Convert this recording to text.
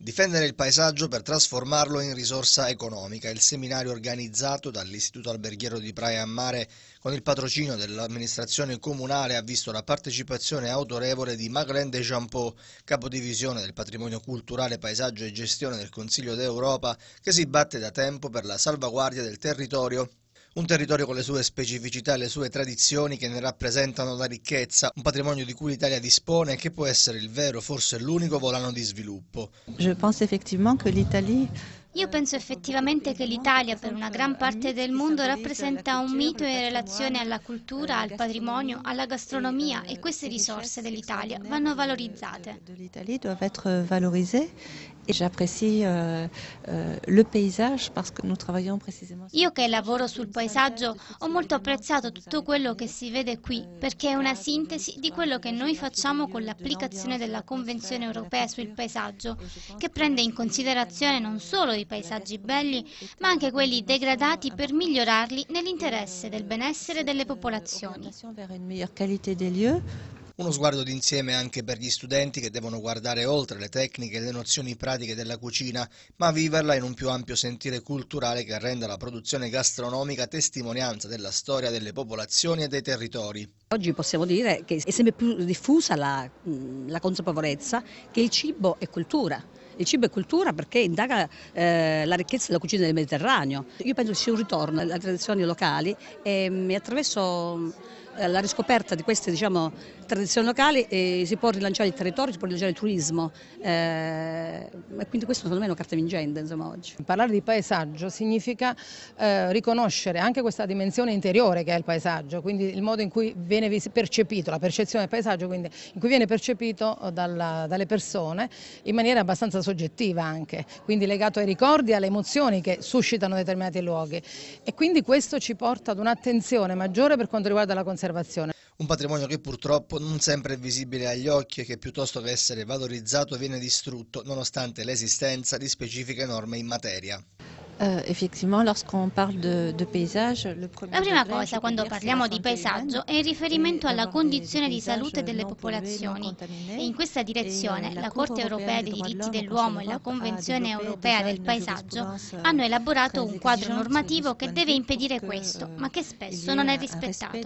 Difendere il paesaggio per trasformarlo in risorsa economica, il seminario organizzato dall'Istituto Alberghiero di Praia a Mare con il patrocino dell'amministrazione comunale ha visto la partecipazione autorevole di Maglen de Champeau, capodivisione del patrimonio culturale, paesaggio e gestione del Consiglio d'Europa, che si batte da tempo per la salvaguardia del territorio un territorio con le sue specificità e le sue tradizioni che ne rappresentano la ricchezza, un patrimonio di cui l'Italia dispone e che può essere il vero, forse l'unico volano di sviluppo. Je pense effectivement que l'Italie io penso effettivamente che l'Italia per una gran parte del mondo rappresenta un mito in relazione alla cultura, al patrimonio, alla gastronomia e queste risorse dell'Italia vanno valorizzate. Euh, euh, Io che lavoro sul paesaggio ho molto apprezzato tutto quello che si vede qui perché è una sintesi di quello che noi facciamo con l'applicazione della Convenzione europea sul paesaggio che prende in considerazione non solo i paesaggi belli, ma anche quelli degradati per migliorarli nell'interesse del benessere delle popolazioni. Uno sguardo d'insieme anche per gli studenti che devono guardare oltre le tecniche e le nozioni pratiche della cucina, ma viverla in un più ampio sentire culturale che renda la produzione gastronomica testimonianza della storia delle popolazioni e dei territori. Oggi possiamo dire che è sempre più diffusa la, la consapevolezza che il cibo è cultura il cibo è cultura perché indaga eh, la ricchezza della cucina del Mediterraneo. Io penso che sia un ritorno alle tradizioni locali e, e attraverso alla riscoperta di queste diciamo, tradizioni locali eh, si può rilanciare il territorio, si può rilanciare il turismo eh, e quindi questo secondo me è una carta vincente insomma, oggi. Parlare di paesaggio significa eh, riconoscere anche questa dimensione interiore che è il paesaggio, quindi il modo in cui viene percepito, la percezione del paesaggio, quindi in cui viene percepito eh, dalla, dalle persone in maniera abbastanza soggettiva anche, quindi legato ai ricordi e alle emozioni che suscitano determinati luoghi e quindi questo ci porta ad un'attenzione maggiore per quanto riguarda la conservazione conservazione. Un patrimonio che purtroppo non sempre è visibile agli occhi e che piuttosto che essere valorizzato viene distrutto nonostante l'esistenza di specifiche norme in materia. Uh, eh, effettivement, lorsqu'on parle de, de paysage, le premier La prima cosa quando parliamo di paesaggio è in riferimento alla condizione di salute delle popolazioni e in questa euh, direzione la Corte europea dei diritti dell'uomo e la Convenzione europea del paesaggio hanno elaborato un quadro normativo che deve impedire questo, ma che euh, spesso non è rispettato.